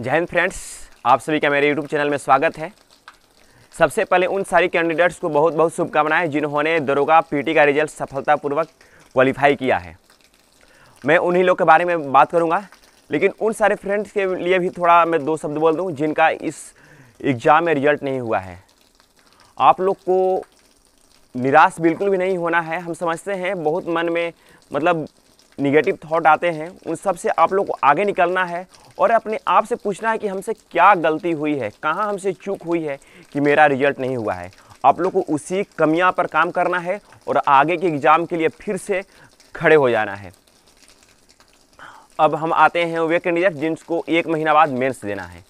जय हिंद फ्रेंड्स आप सभी का मेरे यूट्यूब चैनल में स्वागत है सबसे पहले उन सारी कैंडिडेट्स को बहुत बहुत शुभकामनाएं जिन्होंने दरोगा पीटी का रिजल्ट सफलतापूर्वक क्वालिफाई किया है मैं उन्हीं लोग के बारे में बात करूंगा लेकिन उन सारे फ्रेंड्स के लिए भी थोड़ा मैं दो शब्द बोल दूँ जिनका इस एग्ज़ाम में रिजल्ट नहीं हुआ है आप लोग को निराश बिल्कुल भी नहीं होना है हम समझते हैं बहुत मन में मतलब निगेटिव थाट आते हैं उन सब से आप लोग को आगे निकलना है और अपने आप से पूछना है कि हमसे क्या गलती हुई है कहाँ हमसे चूक हुई है कि मेरा रिजल्ट नहीं हुआ है आप लोग को उसी कमियाँ पर काम करना है और आगे के एग्ज़ाम के लिए फिर से खड़े हो जाना है अब हम आते हैं वे कैंडिडेट जिनको एक महीना बाद मेंस देना है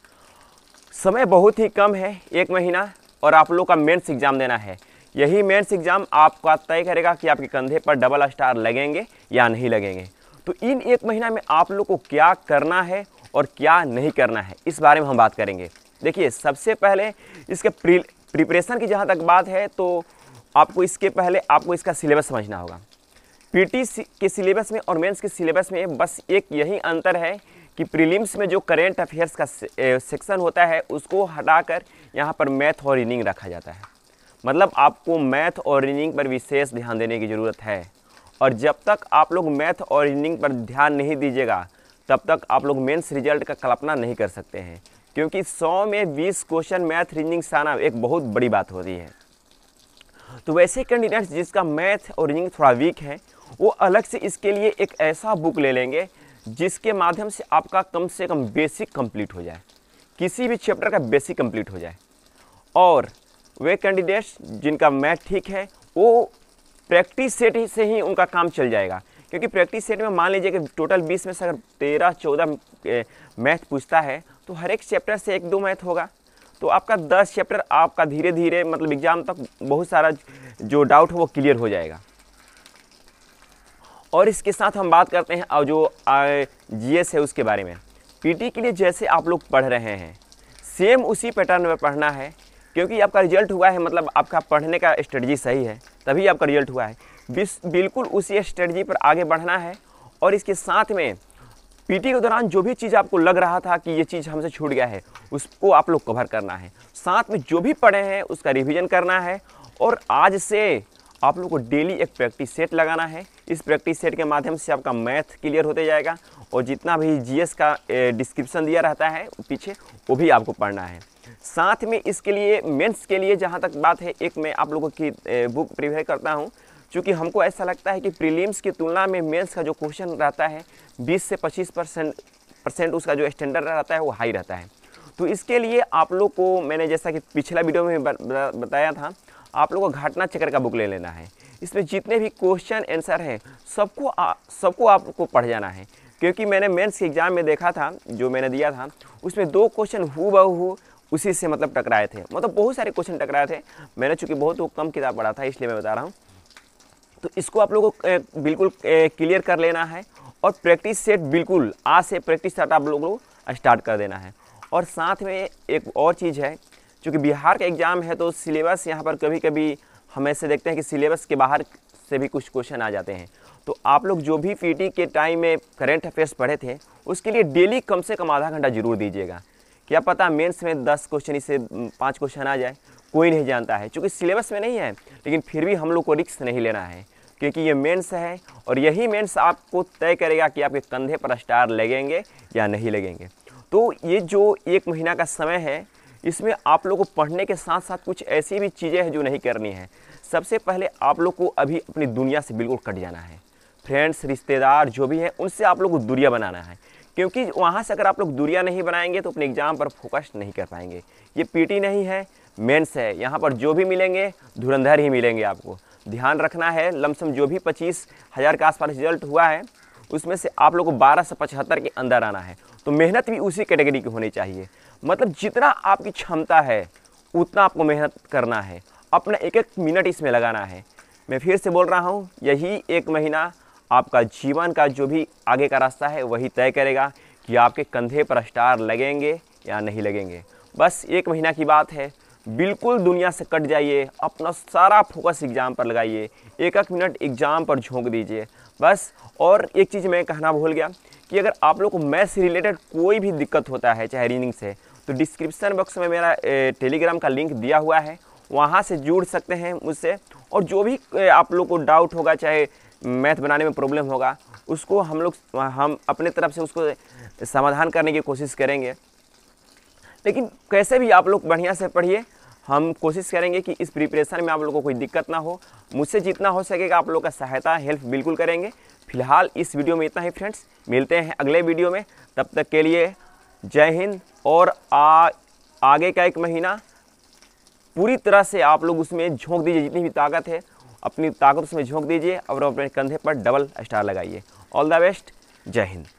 समय बहुत ही कम है एक महीना और आप लोग का मेंस एग्ज़ाम देना है यही मेंस एग्ज़ाम आपका तय करेगा कि आपके कंधे पर डबल स्टार लगेंगे या नहीं लगेंगे तो इन एक महीना में आप लोग को क्या करना है और क्या नहीं करना है इस बारे में हम बात करेंगे देखिए सबसे पहले इसके प्रिपरेशन की जहाँ तक बात है तो आपको इसके पहले आपको इसका सिलेबस समझना होगा पीटी के सिलेबस में और मेंस के सिलेबस में बस एक यही अंतर है कि प्रीलिम्स में जो करेंट अफेयर्स का सेक्शन eh, होता है उसको हटाकर यहाँ पर मैथ और रीनिंग रखा जाता है मतलब आपको मैथ और रीजनिंग पर विशेष ध्यान देने की ज़रूरत है और जब तक आप लोग मैथ और रीजनिंग पर ध्यान नहीं दीजिएगा तब तक आप लोग मेंस रिजल्ट का कल्पना नहीं कर सकते हैं क्योंकि 100 में 20 क्वेश्चन मैथ रीजनिंग से आना एक बहुत बड़ी बात होती है तो वैसे कैंडिडेट्स जिसका मैथ और रीजनिंग थोड़ा वीक है वो अलग से इसके लिए एक ऐसा बुक ले लेंगे जिसके माध्यम से आपका कम से कम बेसिक कंप्लीट हो जाए किसी भी चैप्टर का बेसिक कंप्लीट हो जाए और वे कैंडिडेट्स जिनका मैथ ठीक है वो प्रैक्टिस सेट ही से ही उनका काम चल जाएगा क्योंकि प्रैक्टिस सेट में मान लीजिए कि टोटल बीस में से अगर तेरह चौदह मैथ पूछता है तो हर एक चैप्टर से एक दो मैथ होगा तो आपका दस चैप्टर आपका धीरे धीरे मतलब एग्ज़ाम तक बहुत सारा जो डाउट हो वो क्लियर हो जाएगा और इसके साथ हम बात करते हैं और जो एस है उसके बारे में पीटी के लिए जैसे आप लोग पढ़ रहे हैं सेम उसी पैटर्न में पढ़ना है क्योंकि आपका रिजल्ट हुआ है मतलब आपका पढ़ने का स्ट्रेटजी सही है तभी आपका रिजल्ट हुआ है बिल्कुल उसी स्ट्रेटजी पर आगे बढ़ना है और इसके साथ में पीटी के दौरान जो भी चीज़ आपको लग रहा था कि ये चीज़ हमसे छूट गया है उसको आप लोग कवर करना है साथ में जो भी पढ़े हैं उसका रिवीजन करना है और आज से आप लोग को डेली एक प्रैक्टिस सेट लगाना है इस प्रैक्टिस सेट के माध्यम से आपका मैथ क्लियर होते जाएगा और जितना भी जीएस का डिस्क्रिप्शन दिया रहता है पीछे वो भी आपको पढ़ना है साथ में इसके लिए मेंस के लिए जहाँ तक बात है एक मैं आप लोगों की बुक प्रिपेयर करता हूँ चूँकि हमको ऐसा लगता है कि प्रीलिम्स की तुलना में मेंस का जो क्वेश्चन रहता है 20 से 25 परसेंट परसेंट उसका जो स्टैंडर्ड रहता है वो हाई रहता है तो इसके लिए आप लोग को मैंने जैसा कि पिछला वीडियो में बताया था आप लोग को घाटना चक्र का बुक ले लेना है इसमें जितने भी क्वेश्चन आंसर हैं सबको सबको आपको पढ़ जाना है क्योंकि मैंने मेंस के एग्ज़ाम में देखा था जो मैंने दिया था उसमें दो क्वेश्चन हु बहु उसी से मतलब टकराए थे मतलब बहुत सारे क्वेश्चन टकराए थे मैंने चूँकि बहुत वो कम किताब पढ़ा था इसलिए मैं बता रहा हूँ तो इसको आप लोगों को बिल्कुल क्लियर कर लेना है और प्रैक्टिस सेट बिल्कुल आज से प्रैक्टिस सेट आप लोगों को स्टार्ट कर देना है और साथ में एक और चीज़ है चूँकि बिहार का एग्ज़ाम है तो सिलेबस यहाँ पर कभी कभी हम ऐसे देखते हैं कि सिलेबस के बाहर से भी कुछ क्वेश्चन आ जाते हैं तो आप लोग जो भी पी के टाइम में करेंट अफेयर्स पढ़े थे उसके लिए डेली कम से कम आधा घंटा जरूर दीजिएगा क्या पता मेंस में दस क्वेश्चन इसे पाँच क्वेश्चन आ जाए कोई नहीं जानता है चूँकि सिलेबस में नहीं है लेकिन फिर भी हम लोग को रिक्स नहीं लेना है क्योंकि ये मेंस है और यही मेंस आपको तय करेगा कि आपके कंधे पर स्टार लगेंगे या नहीं लगेंगे तो ये जो एक महीना का समय है इसमें आप लोग को पढ़ने के साथ साथ कुछ ऐसी भी चीज़ें हैं जो नहीं करनी है सबसे पहले आप लोग को अभी अपनी दुनिया से बिल्कुल कट जाना है फ्रेंड्स रिश्तेदार जो भी हैं उनसे आप लोग को दूरिया बनाना है क्योंकि वहाँ से अगर आप लोग दूरियाँ नहीं बनाएंगे तो अपने एग्ज़ाम पर फोकस नहीं कर पाएंगे ये पीटी नहीं है मेंस है यहाँ पर जो भी मिलेंगे धुरंधर ही मिलेंगे आपको ध्यान रखना है लमसम जो भी पच्चीस हज़ार के आसपास रिजल्ट हुआ है उसमें से आप लोग को बारह से पचहत्तर के अंदर आना है तो मेहनत भी उसी कैटेगरी की होनी चाहिए मतलब जितना आपकी क्षमता है उतना आपको मेहनत करना है अपना एक एक मिनट इसमें लगाना है मैं फिर से बोल रहा हूँ यही एक महीना आपका जीवन का जो भी आगे का रास्ता है वही तय करेगा कि आपके कंधे पर स्टार लगेंगे या नहीं लगेंगे बस एक महीना की बात है बिल्कुल दुनिया से कट जाइए अपना सारा फोकस एग्ज़ाम पर लगाइए एक एक मिनट एग्ज़ाम पर झोंक दीजिए बस और एक चीज़ मैं कहना भूल गया कि अगर आप लोग को मैथ से रिलेटेड कोई भी दिक्कत होता है चाहे रीनिंग से तो डिस्क्रिप्सन बॉक्स में मेरा टेलीग्राम का लिंक दिया हुआ है वहाँ से जुड़ सकते हैं मुझसे और जो भी आप लोग को डाउट होगा चाहे मैथ बनाने में प्रॉब्लम होगा उसको हम लोग हम अपने तरफ से उसको समाधान करने की कोशिश करेंगे लेकिन कैसे भी आप लोग बढ़िया से पढ़िए हम कोशिश करेंगे कि इस प्रिपरेशन में आप लोगों को कोई दिक्कत ना हो मुझसे जितना हो सकेगा आप लोग का सहायता हेल्प बिल्कुल करेंगे फिलहाल इस वीडियो में इतना ही फ्रेंड्स मिलते हैं अगले वीडियो में तब तक के लिए जय हिंद और आ, आगे का एक महीना पूरी तरह से आप लोग उसमें झोंक दीजिए जितनी भी ताकत है अपनी ताकत उसमें झोंक दीजिए और अपने कंधे पर डबल स्टार लगाइए ऑल द बेस्ट जय हिंद